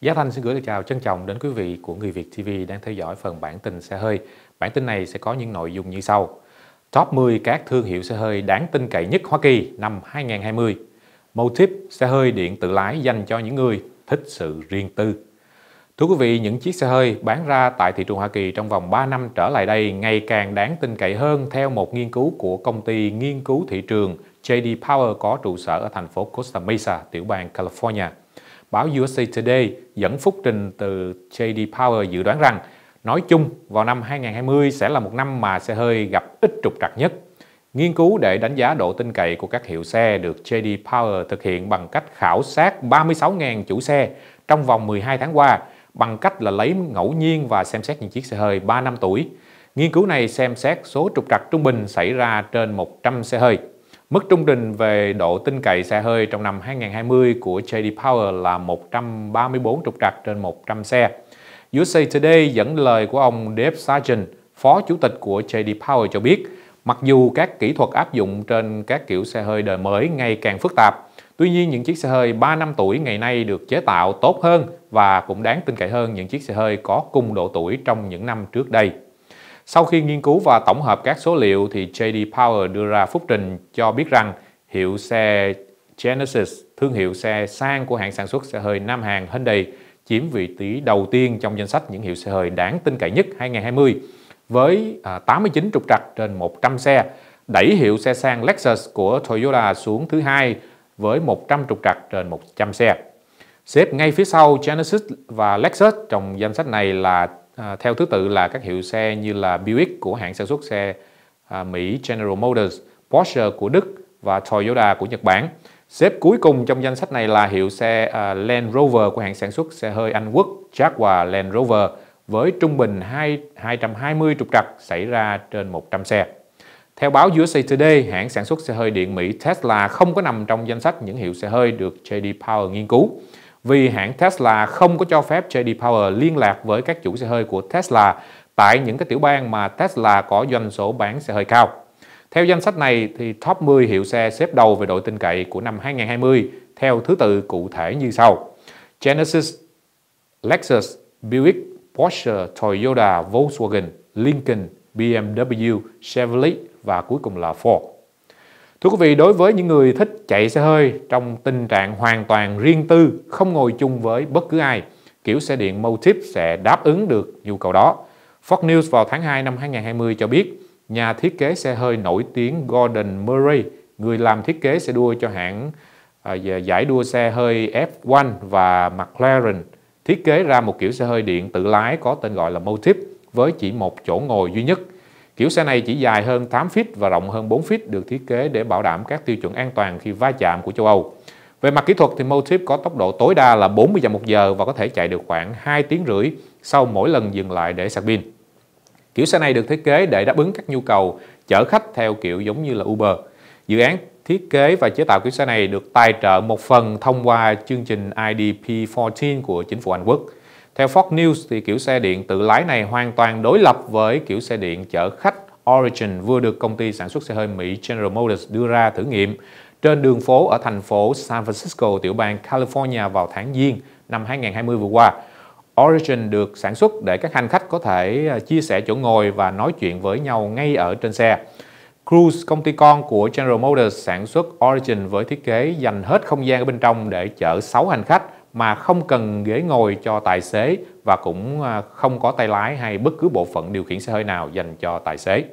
Giá Thanh xin gửi lời chào trân trọng đến quý vị của Người Việt TV đang theo dõi phần bản tin xe hơi. Bản tin này sẽ có những nội dung như sau. Top 10 các thương hiệu xe hơi đáng tin cậy nhất Hoa Kỳ năm 2020. Motiv xe hơi điện tự lái dành cho những người thích sự riêng tư. Thưa quý vị, những chiếc xe hơi bán ra tại thị trường Hoa Kỳ trong vòng 3 năm trở lại đây ngày càng đáng tin cậy hơn theo một nghiên cứu của công ty nghiên cứu thị trường JD Power có trụ sở ở thành phố Costa Mesa, tiểu bang California báo USA Today dẫn phúc trình từ JD Power dự đoán rằng nói chung vào năm 2020 sẽ là một năm mà xe hơi gặp ít trục trặc nhất. Nghiên cứu để đánh giá độ tin cậy của các hiệu xe được JD Power thực hiện bằng cách khảo sát 36.000 chủ xe trong vòng 12 tháng qua bằng cách là lấy ngẫu nhiên và xem xét những chiếc xe hơi 3 năm tuổi. Nghiên cứu này xem xét số trục trặc trung bình xảy ra trên 100 xe hơi. Mức trung bình về độ tin cậy xe hơi trong năm 2020 của JD Power là 134 trục trặc trên 100 xe. USA Today dẫn lời của ông Dave Sargent, phó chủ tịch của JD Power cho biết, mặc dù các kỹ thuật áp dụng trên các kiểu xe hơi đời mới ngày càng phức tạp, tuy nhiên những chiếc xe hơi 3 năm tuổi ngày nay được chế tạo tốt hơn và cũng đáng tin cậy hơn những chiếc xe hơi có cùng độ tuổi trong những năm trước đây. Sau khi nghiên cứu và tổng hợp các số liệu thì JD Power đưa ra phúc trình cho biết rằng hiệu xe Genesis, thương hiệu xe sang của hãng sản xuất xe hơi Nam Hàn Hyundai chiếm vị trí đầu tiên trong danh sách những hiệu xe hơi đáng tin cậy nhất 2020 với 89 à, trục trặc trên 100 xe, đẩy hiệu xe sang Lexus của Toyota xuống thứ hai với 100 trục trặc trên 100 xe. Xếp ngay phía sau Genesis và Lexus trong danh sách này là À, theo thứ tự là các hiệu xe như là Buick của hãng sản xuất xe à, Mỹ General Motors, Porsche của Đức và Toyota của Nhật Bản. Xếp cuối cùng trong danh sách này là hiệu xe à, Land Rover của hãng sản xuất xe hơi Anh Quốc Jaguar Land Rover với trung bình 2, 220 trục trặc xảy ra trên 100 xe. Theo báo USA Today, hãng sản xuất xe hơi điện Mỹ Tesla không có nằm trong danh sách những hiệu xe hơi được JD Power nghiên cứu vì hãng Tesla không có cho phép JD Power liên lạc với các chủ xe hơi của Tesla tại những cái tiểu bang mà Tesla có doanh số bán xe hơi cao. Theo danh sách này thì top 10 hiệu xe xếp đầu về độ tin cậy của năm 2020 theo thứ tự cụ thể như sau: Genesis, Lexus, Buick, Porsche, Toyota, Volkswagen, Lincoln, BMW, Chevrolet và cuối cùng là Ford. Thưa quý vị, đối với những người thích chạy xe hơi trong tình trạng hoàn toàn riêng tư, không ngồi chung với bất cứ ai, kiểu xe điện Motip sẽ đáp ứng được nhu cầu đó. Fox News vào tháng 2 năm 2020 cho biết, nhà thiết kế xe hơi nổi tiếng Gordon Murray, người làm thiết kế xe đua cho hãng à, giải đua xe hơi F1 và McLaren, thiết kế ra một kiểu xe hơi điện tự lái có tên gọi là Motip với chỉ một chỗ ngồi duy nhất – Kiểu xe này chỉ dài hơn 8 feet và rộng hơn 4 feet được thiết kế để bảo đảm các tiêu chuẩn an toàn khi va chạm của châu Âu. Về mặt kỹ thuật thì Motiv có tốc độ tối đa là 40 dặm một giờ và có thể chạy được khoảng 2 tiếng rưỡi sau mỗi lần dừng lại để sạc pin. Kiểu xe này được thiết kế để đáp ứng các nhu cầu chở khách theo kiểu giống như là Uber. Dự án thiết kế và chế tạo kiểu xe này được tài trợ một phần thông qua chương trình IDP14 của chính phủ Anh Quốc. Theo Fox News thì kiểu xe điện tự lái này hoàn toàn đối lập với kiểu xe điện chở khách Origin vừa được công ty sản xuất xe hơi Mỹ General Motors đưa ra thử nghiệm trên đường phố ở thành phố San Francisco, tiểu bang California vào tháng Giêng năm 2020 vừa qua. Origin được sản xuất để các hành khách có thể à, chia sẻ chỗ ngồi và nói chuyện với nhau ngay ở trên xe. Cruise, công ty con của General Motors, sản xuất Origin với thiết kế dành hết không gian ở bên trong để chở 6 hành khách – mà không cần ghế ngồi cho tài xế và cũng à, không có tay lái hay bất cứ bộ phận điều khiển xe hơi nào dành cho tài xế.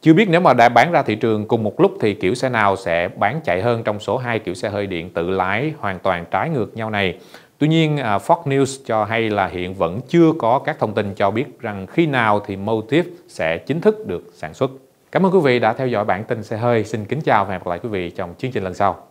Chưa biết nếu mà đã bán ra thị trường cùng một lúc thì kiểu xe nào sẽ bán chạy hơn trong số hai kiểu xe hơi điện tự lái hoàn toàn trái ngược nhau này. Tuy nhiên, à, Fox News cho hay là hiện vẫn chưa có các thông tin cho biết rằng khi nào thì Motif sẽ chính thức được sản xuất. Cảm ơn quý vị đã theo dõi bản tin xe hơi. Xin kính chào và hẹn gặp lại quý vị trong chương trình lần sau.